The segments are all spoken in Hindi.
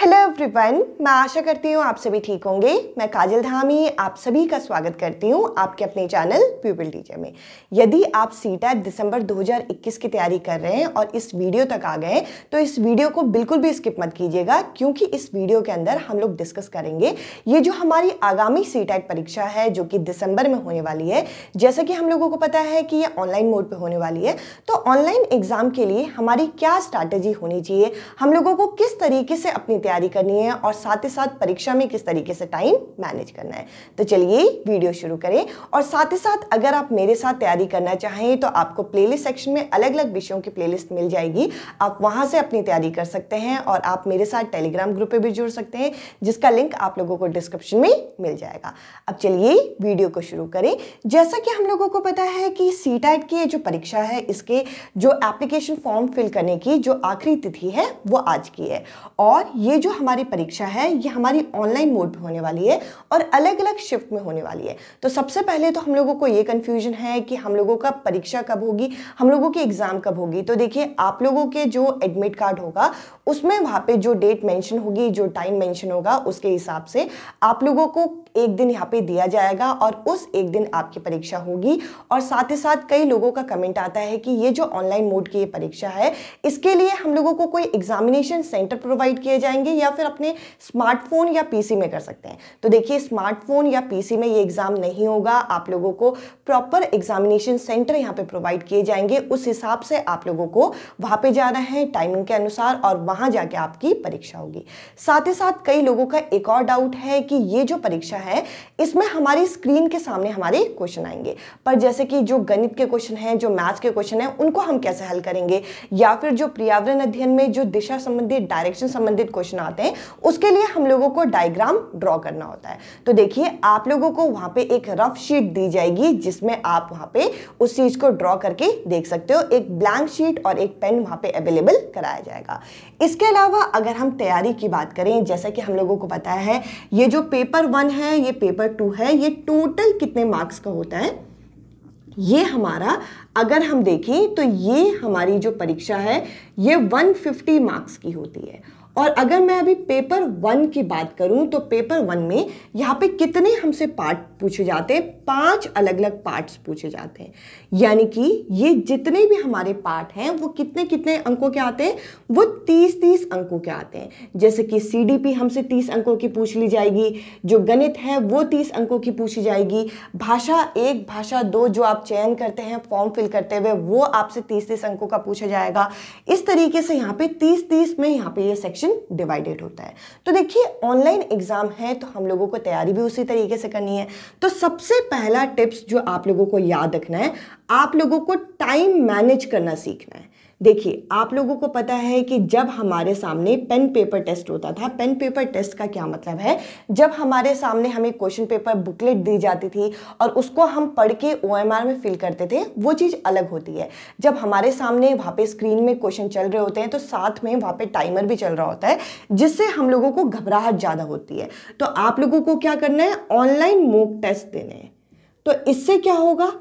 हेलो एवरीवन मैं आशा करती हूँ आप सभी ठीक होंगे मैं काजल धामी आप सभी का स्वागत करती हूँ आपके अपने चैनल प्यूपल टीचर में यदि आप सी टैप दिसंबर 2021 की तैयारी कर रहे हैं और इस वीडियो तक आ गए तो इस वीडियो को बिल्कुल भी स्किप मत कीजिएगा क्योंकि इस वीडियो के अंदर हम लोग डिस्कस करेंगे ये जो हमारी आगामी सी टैट परीक्षा है जो कि दिसंबर में होने वाली है जैसा कि हम लोगों को पता है कि ये ऑनलाइन मोड पर होने वाली है तो ऑनलाइन एग्ज़ाम के लिए हमारी क्या स्ट्रैटेजी होनी चाहिए हम लोगों को किस तरीके से अपनी तैयारी करनी है और साथ ही साथ परीक्षा में किस तरीके से टाइम मैनेज करना है तो चलिए वीडियो शुरू करें और साथ ही साथ अगर आप मेरे साथ तैयारी करना चाहें तो आपको प्लेलिस्ट सेक्शन में अलग अलग विषयों की प्ले मिल जाएगी आप वहाँ से अपनी तैयारी कर सकते हैं और आप मेरे साथ टेलीग्राम ग्रुप पर भी जुड़ सकते हैं जिसका लिंक आप लोगों को डिस्क्रिप्शन में मिल जाएगा अब चलिए वीडियो को शुरू करें जैसा कि हम लोगों को पता है कि सी की जो परीक्षा है इसके जो एप्लीकेशन फॉर्म फिल करने की जो आखिरी तिथि है वो आज की है और ये जो हमारी परीक्षा है ये हमारी ऑनलाइन मोड पर होने वाली है और अलग अलग शिफ्ट में होने वाली है तो सबसे पहले तो हम लोगों को ये कन्फ्यूजन है कि हम लोगों का परीक्षा कब होगी हम लोगों की एग्ज़ाम कब होगी तो देखिए आप लोगों के जो एडमिट कार्ड होगा उसमें वहाँ पे जो डेट मेंशन होगी जो टाइम मेंशन होगा उसके हिसाब से आप लोगों को एक दिन यहाँ पे दिया जाएगा और उस एक दिन आपकी परीक्षा होगी और साथ ही साथ कई लोगों का कमेंट आता है कि ये जो ऑनलाइन मोड की ये परीक्षा है इसके लिए हम लोगों को कोई एग्जामिनेशन सेंटर प्रोवाइड किए जाएंगे करेंगे या फिर अपने स्मार्टफोन या पीसी में कर सकते हैं तो देखिए स्मार्टफोन या पीसी में ये एग्ज़ाम नहीं होगा आप लोगों को प्रॉपर एग्जामिनेशन सेंटर यहाँ पे प्रोवाइड किए जाएंगे उस हिसाब से आप लोगों को वहाँ पे जाना है टाइमिंग के अनुसार और वहाँ जाके आपकी परीक्षा होगी साथ ही साथ कई लोगों का एक और डाउट है कि ये जो परीक्षा है इसमें हमारी स्क्रीन के सामने हमारे क्वेश्चन आएंगे पर जैसे कि जो गणित के क्वेश्चन हैं जो मैथ्स के क्वेश्चन हैं उनको हम कैसे हल करेंगे या फिर जो पर्यावरण अध्ययन में जो दिशा संबंधित डायरेक्शन संबंधित क्वेश्चन क्वेश्चन आते हैं उसके लिए हम लोगों को डायग्राम ड्रॉ करना होता है तो देखिए आप लोगों को वहाँ पे एक रफ शीट दी जाएगी जिसमें आप वहाँ पे उस चीज़ को ड्रॉ करके देख सकते हो एक ब्लैंक शीट और एक पेन वहाँ पे अवेलेबल कराया जाएगा इसके अलावा अगर हम तैयारी की बात करें जैसा कि हम लोगों को बताया है ये जो पेपर वन है ये पेपर टू है ये टोटल कितने मार्क्स का होता है ये हमारा अगर हम देखें तो ये हमारी जो परीक्षा है ये 150 मार्क्स की होती है और अगर मैं अभी पेपर वन की बात करूं तो पेपर वन में यहाँ पे कितने हमसे पार्ट पूछे जाते हैं पांच अलग अलग पार्ट्स पूछे जाते हैं यानी कि ये जितने भी हमारे पार्ट हैं वो कितने कितने अंकों के आते हैं वो तीस तीस अंकों के आते हैं जैसे कि सी हमसे तीस अंकों की पूछ ली जाएगी जो गणित है वो तीस अंकों की पूछी जाएगी भाषा एक भाषा दो जो आप चयन करते हैं फॉर्म फिल करते हुए वो आपसे तीस तीस अंकों का पूछा जाएगा इस तरीके से यहाँ पे तीस तीस में यहाँ पे ये सेक्शन क्वेश्चन डिवाइडेड होता है तो देखिए ऑनलाइन एग्जाम है तो हम लोगों को तैयारी भी उसी तरीके से करनी है तो सबसे पहला टिप्स जो आप लोगों को याद रखना है आप लोगों को टाइम मैनेज करना सीखना है देखिए आप लोगों को पता है कि जब हमारे सामने पेन पेपर टेस्ट होता था पेन पेपर टेस्ट का क्या मतलब है जब हमारे सामने हमें क्वेश्चन पेपर बुकलेट दी जाती थी और उसको हम पढ़ के ओ में फिल करते थे वो चीज़ अलग होती है जब हमारे सामने वहाँ पे स्क्रीन में क्वेश्चन चल रहे होते हैं तो साथ में वहाँ पे टाइमर भी चल रहा होता है जिससे हम लोगों को घबराहट ज़्यादा होती है तो आप लोगों को क्या करना है ऑनलाइन मोक टेस्ट देने हैं तो इससे क्या होगा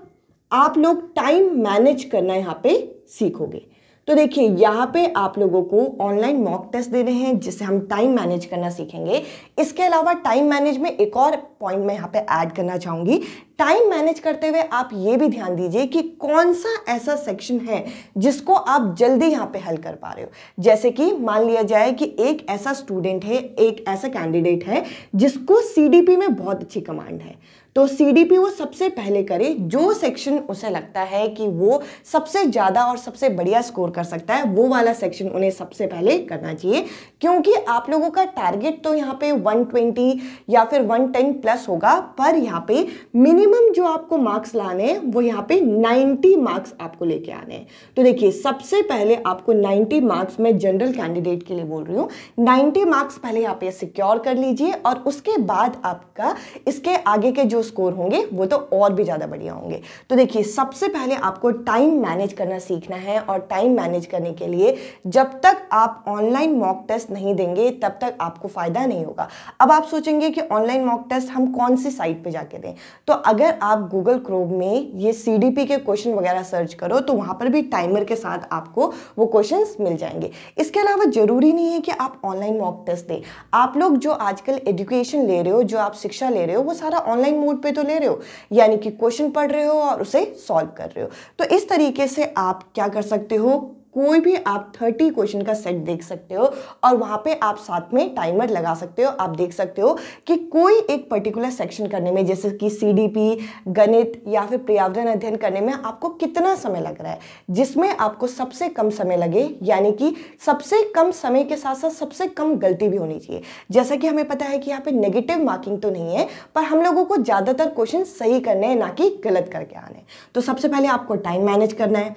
आप लोग टाइम मैनेज करना यहाँ पर सीखोगे तो देखिए यहाँ पे आप लोगों को ऑनलाइन मॉक टेस्ट दे रहे हैं जिससे हम टाइम मैनेज करना सीखेंगे इसके अलावा टाइम मैनेज में एक और पॉइंट मैं यहाँ पे ऐड करना चाहूँगी टाइम मैनेज करते हुए आप ये भी ध्यान दीजिए कि कौन सा ऐसा सेक्शन है जिसको आप जल्दी यहाँ पे हल कर पा रहे हो जैसे कि मान लिया जाए कि एक ऐसा स्टूडेंट है एक ऐसा कैंडिडेट है जिसको सी में बहुत अच्छी कमांड है तो सीडीपी वो सबसे पहले करे जो सेक्शन उसे लगता है कि वो सबसे ज़्यादा और सबसे बढ़िया स्कोर कर सकता है वो वाला सेक्शन उन्हें सबसे पहले करना चाहिए क्योंकि आप लोगों का टारगेट तो यहाँ पे 120 या फिर 110 प्लस होगा पर यहाँ पे मिनिमम जो आपको मार्क्स लाने हैं वो यहाँ पे 90 मार्क्स आपको लेके आने हैं तो देखिए सबसे पहले आपको 90 मार्क्स मैं जनरल कैंडिडेट के लिए बोल रही हूँ 90 मार्क्स पहले यहाँ पे सिक्योर कर लीजिए और उसके बाद आपका इसके आगे के जो स्कोर होंगे वो तो और भी ज़्यादा बढ़िया होंगे तो देखिए सबसे पहले आपको टाइम मैनेज करना सीखना है और टाइम मैनेज करने के लिए जब तक आप ऑनलाइन मॉक टेस्ट नहीं देंगे तब तक आपको फ़ायदा नहीं होगा अब आप सोचेंगे कि ऑनलाइन मॉक टेस्ट हम कौन सी साइट पर जाके दें तो अगर आप गूगल क्रोम में ये सी के क्वेश्चन वगैरह सर्च करो तो वहाँ पर भी टाइमर के साथ आपको वो क्वेश्चन मिल जाएंगे इसके अलावा ज़रूरी नहीं है कि आप ऑनलाइन मॉक टेस्ट दें आप लोग जो आजकल एजुकेशन ले रहे हो जो आप शिक्षा ले रहे हो वो सारा ऑनलाइन मोड नोटबुक पे तो ले रहे हो यानी कि क्वेश्चन पढ़ रहे हो और उसे सॉल्व कर रहे हो तो इस तरीके से आप क्या कर सकते हो कोई भी आप थर्टी क्वेश्चन का सेट देख सकते हो और वहाँ पे आप साथ में टाइमर लगा सकते हो आप देख सकते हो कि कोई एक पर्टिकुलर सेक्शन करने में जैसे कि सीडीपी गणित या फिर पर्यावरण अध्ययन करने में आपको कितना समय लग रहा है जिसमें आपको सबसे कम समय लगे यानी कि सबसे कम समय के साथ साथ सबसे कम गलती भी होनी चाहिए जैसा कि हमें पता है कि यहाँ पे नेगेटिव मार्किंग तो नहीं है पर हम लोगों को ज़्यादातर क्वेश्चन सही करने हैं ना कि गलत करके आने तो सबसे पहले आपको टाइम मैनेज करना है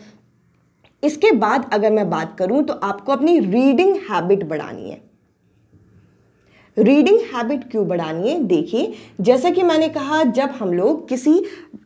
इसके बाद अगर मैं बात करूं तो आपको अपनी रीडिंग हैबिट बढ़ानी है रीडिंग हैबिट क्यों बढ़ानी है देखिए जैसा कि मैंने कहा जब हम लोग किसी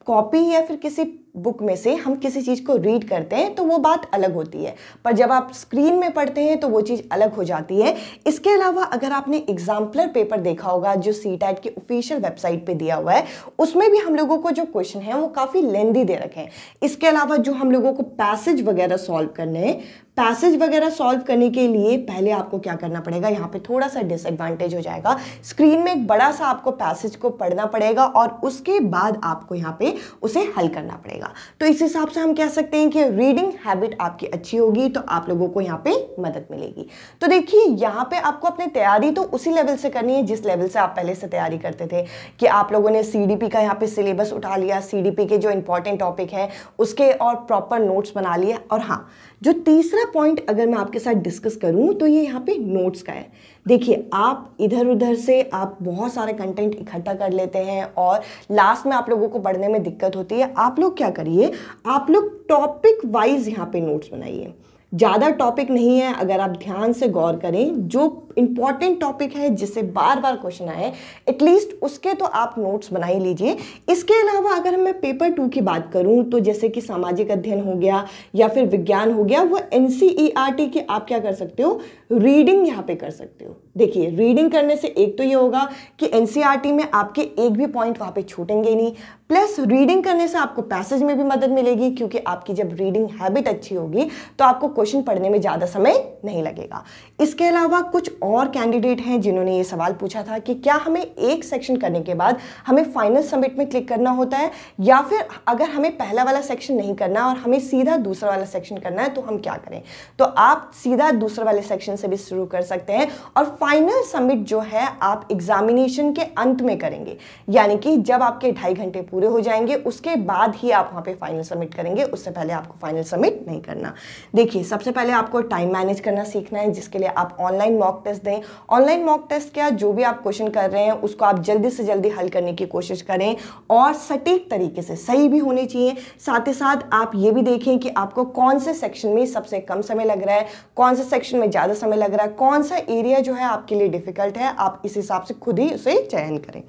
कॉपी या फिर किसी बुक में से हम किसी चीज़ को रीड करते हैं तो वो बात अलग होती है पर जब आप स्क्रीन में पढ़ते हैं तो वो चीज़ अलग हो जाती है इसके अलावा अगर आपने एग्जाम्पलर पेपर देखा होगा जो सी टैट की ऑफिशियल वेबसाइट पे दिया हुआ है उसमें भी हम लोगों को जो क्वेश्चन है वो काफ़ी लेंदी दे रखे हैं इसके अलावा जो हम लोगों को पैसेज वगैरह सॉल्व करने हैं पैसेज वगैरह सॉल्व करने के लिए पहले आपको क्या करना पड़ेगा यहाँ पे थोड़ा सा डिसएडवांटेज हो जाएगा स्क्रीन में एक बड़ा सा आपको पैसेज को पढ़ना पड़ेगा और उसके बाद आपको यहाँ पे उसे हल करना पड़ेगा तो इस हिसाब से हम कह सकते हैं कि रीडिंग हैबिट आपकी अच्छी होगी तो आप लोगों को यहाँ पे मदद मिलेगी तो देखिए यहाँ पे आपको अपनी तैयारी तो उसी लेवल से करनी है जिस लेवल से आप पहले से तैयारी करते थे कि आप लोगों ने सी का यहाँ पे सिलेबस उठा लिया सी के जो इंपॉर्टेंट टॉपिक है उसके और प्रॉपर नोट्स बना लिए और हाँ जो तीसरा पॉइंट अगर मैं आपके साथ डिस्कस करूं तो ये यहाँ पे नोट्स का है देखिए आप इधर उधर से आप बहुत सारे कंटेंट इकट्ठा कर लेते हैं और लास्ट में आप लोगों को पढ़ने में दिक्कत होती है आप लोग क्या करिए आप लोग टॉपिक वाइज यहाँ पे नोट्स बनाइए ज़्यादा टॉपिक नहीं है अगर आप ध्यान से गौर करें जो इंपॉर्टेंट टॉपिक है जिससे बार बार क्वेश्चन आए एटलीस्ट उसके तो आप नोट्स बना ही लीजिए इसके अलावा अगर मैं पेपर टू की बात करूं तो जैसे कि सामाजिक अध्ययन हो गया या फिर विज्ञान हो गया वो एन e के आप क्या कर सकते हो रीडिंग यहाँ पे कर सकते हो देखिए रीडिंग करने से एक तो ये होगा कि एन e में आपके एक भी पॉइंट वहाँ पे छूटेंगे नहीं प्लस रीडिंग करने से आपको पैसेज में भी मदद मिलेगी क्योंकि आपकी जब रीडिंग हैबिट अच्छी होगी तो आपको क्वेश्चन पढ़ने में ज़्यादा समय नहीं लगेगा इसके अलावा कुछ और कैंडिडेट हैं जिन्होंने ये सवाल पूछा था कि क्या हमें एक सेक्शन करने के बाद हमें फाइनल सबमिट में क्लिक करना होता है या फिर अगर हमें पहला वाला सेक्शन नहीं करना और हमें सीधा दूसरा वाला सेक्शन करना है तो हम क्या करें तो आप सीधा दूसरे वाले सेक्शन से भी शुरू कर सकते हैं और फाइनल सबमिट जो है आप एग्जामिनेशन के अंत में करेंगे यानी कि जब आपके ढाई घंटे पूरे हो जाएंगे उसके बाद ही आप वहाँ पे फाइनल सबमिट करेंगे उससे पहले आपको फाइनल सबमिट नहीं करना देखिए सबसे पहले आपको टाइम मैनेज करना सीखना है जिसके लिए आप ऑनलाइन मॉक टेस्ट टेस्ट दें ऑनलाइन मॉक टेस्ट क्या जो भी आप क्वेश्चन कर रहे हैं उसको आप जल्दी से जल्दी हल करने की कोशिश करें और सटीक तरीके से सही भी होने चाहिए साथ ही साथ आप ये भी देखें कि आपको कौन से सेक्शन में सबसे कम समय लग रहा है कौन से सेक्शन में ज़्यादा समय लग रहा है कौन सा एरिया जो है आपके लिए डिफ़िकल्ट है आप इस हिसाब से खुद ही उसे चयन करें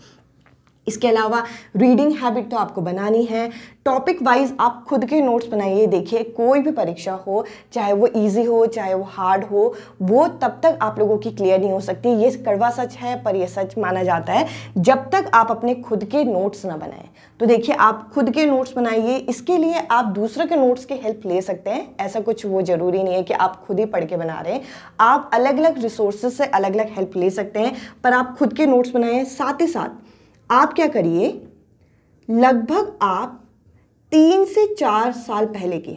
इसके अलावा रीडिंग हैबिट तो आपको बनानी है टॉपिक वाइज आप खुद के नोट्स बनाइए देखिए कोई भी परीक्षा हो चाहे वो इजी हो चाहे वो हार्ड हो वो तब तक आप लोगों की क्लियर नहीं हो सकती ये कड़वा सच है पर ये सच माना जाता है जब तक आप अपने खुद के नोट्स ना बनाएं तो देखिए आप खुद के नोट्स बनाइए इसके लिए आप दूसरों के नोट्स की हेल्प ले सकते हैं ऐसा कुछ वो ज़रूरी नहीं है कि आप खुद ही पढ़ के बना रहे हैं आप अलग अलग रिसोर्सेज से अलग अलग हेल्प ले सकते हैं पर आप खुद के नोट्स बनाएं साथ ही साथ आप क्या करिए लगभग आप तीन से चार साल पहले के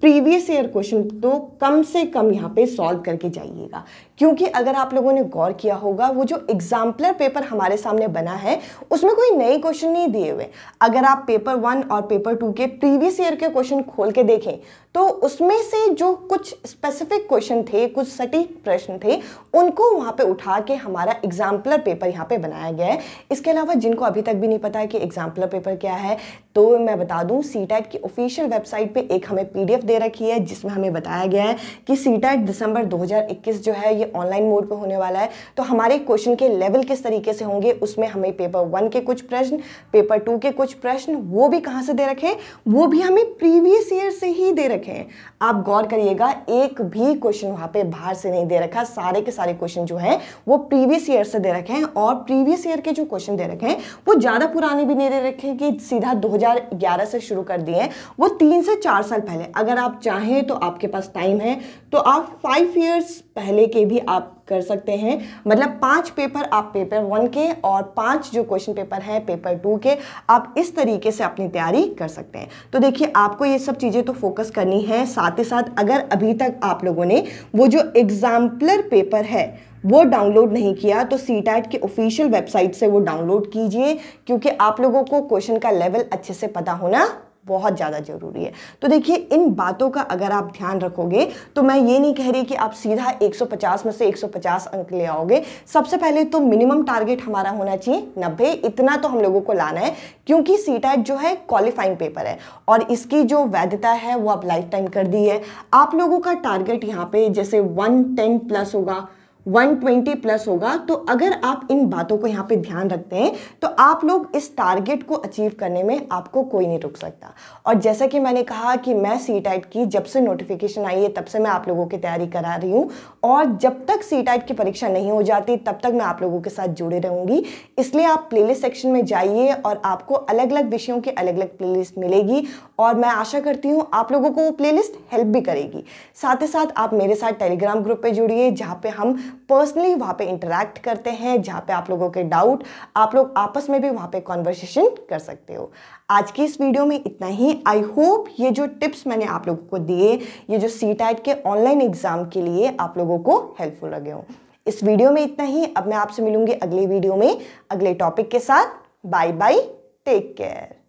प्रीवियस ईयर क्वेश्चन तो कम से कम यहाँ पे सॉल्व करके जाइएगा क्योंकि अगर आप लोगों ने गौर किया होगा वो जो एग्जाम्पलर पेपर हमारे सामने बना है उसमें कोई नए क्वेश्चन नहीं दिए हुए अगर आप पेपर वन और पेपर टू के प्रीवियस ईयर के क्वेश्चन खोल के देखें तो उसमें से जो कुछ स्पेसिफिक क्वेश्चन थे कुछ सटीक प्रश्न थे उनको वहाँ पे उठा के हमारा एग्जाम्पलर पेपर यहाँ पे बनाया गया है इसके अलावा जिनको अभी तक भी नहीं पता है कि एग्जाम्पलर पेपर क्या है तो मैं बता दूँ सी की ऑफिशियल वेबसाइट पर एक हमें पी दे रखी है जिसमें हमें बताया गया है कि सी दिसंबर 2021 जो है ये ऑनलाइन मोड पे होने वाला है तो हमारे क्वेश्चन के लेवल किस तरीके से होंगे उसमें हमें पेपर वन के कुछ प्रश्न पेपर टू के कुछ प्रश्न वो भी कहाँ से दे रखें वो भी हमें प्रीवियस ईयर से ही दे रखें आप गौर करिएगा एक भी क्वेश्चन वहाँ पर बाहर से नहीं दे रखा सारे के सारे क्वेश्चन जो हैं वो प्रीवियस ईयर से दे रखे हैं और प्रीवियस ईयर के जो क्वेश्चन दे रखे हैं वो ज़्यादा पुराने भी नहीं दे रखे कि सीधा दो से शुरू कर दिए हैं वो तीन से चार साल पहले अगर आप चाहें तो आपके पास टाइम है तो आप फाइव ईयर्स पहले के भी भी आप कर सकते हैं मतलब पांच पेपर आप पेपर वन के और पांच जो क्वेश्चन पेपर हैं पेपर टू के आप इस तरीके से अपनी तैयारी कर सकते हैं तो देखिए आपको ये सब चीज़ें तो फोकस करनी है साथ ही साथ अगर अभी तक आप लोगों ने वो जो एग्जाम्पलर पेपर है वो डाउनलोड नहीं किया तो सी टैट के ऑफिशियल वेबसाइट से वो डाउनलोड कीजिए क्योंकि आप लोगों को क्वेश्चन का लेवल अच्छे से पता होना बहुत ज़्यादा ज़रूरी है तो देखिए इन बातों का अगर आप ध्यान रखोगे तो मैं ये नहीं कह रही कि आप सीधा 150 में से 150 अंक ले आओगे सबसे पहले तो मिनिमम टारगेट हमारा होना चाहिए नब्बे इतना तो हम लोगों को लाना है क्योंकि सी जो है क्वालिफाइंग पेपर है और इसकी जो वैधता है वो आप लाइफ टाइम कर दी है आप लोगों का टारगेट यहाँ पे जैसे वन टेन प्लस होगा 120 प्लस होगा तो अगर आप इन बातों को यहाँ पे ध्यान रखते हैं तो आप लोग इस टारगेट को अचीव करने में आपको कोई नहीं रुक सकता और जैसा कि मैंने कहा कि मैं सी टाइट की जब से नोटिफिकेशन आई है तब से मैं आप लोगों की तैयारी करा रही हूँ और जब तक सी टाइट की परीक्षा नहीं हो जाती तब तक मैं आप लोगों के साथ जुड़े रहूँगी इसलिए आप प्ले सेक्शन में जाइए और आपको अलग अलग विषयों की अलग अलग प्ले मिलेगी और मैं आशा करती हूँ आप लोगों को वो प्ले हेल्प भी करेगी साथ ही साथ आप मेरे साथ टेलीग्राम ग्रुप पर जुड़िए जहाँ पर हम पर्सनली वहाँ पे इंटरेक्ट करते हैं जहाँ पे आप लोगों के डाउट आप लोग आपस में भी वहाँ पे कॉन्वर्सेशन कर सकते हो आज की इस वीडियो में इतना ही आई होप ये जो टिप्स मैंने आप लोगों को दिए ये जो सी के ऑनलाइन एग्ज़ाम के लिए आप लोगों को हेल्पफुल लगे हो इस वीडियो में इतना ही अब मैं आपसे मिलूंगी अगले वीडियो में अगले टॉपिक के साथ बाय बाय टेक केयर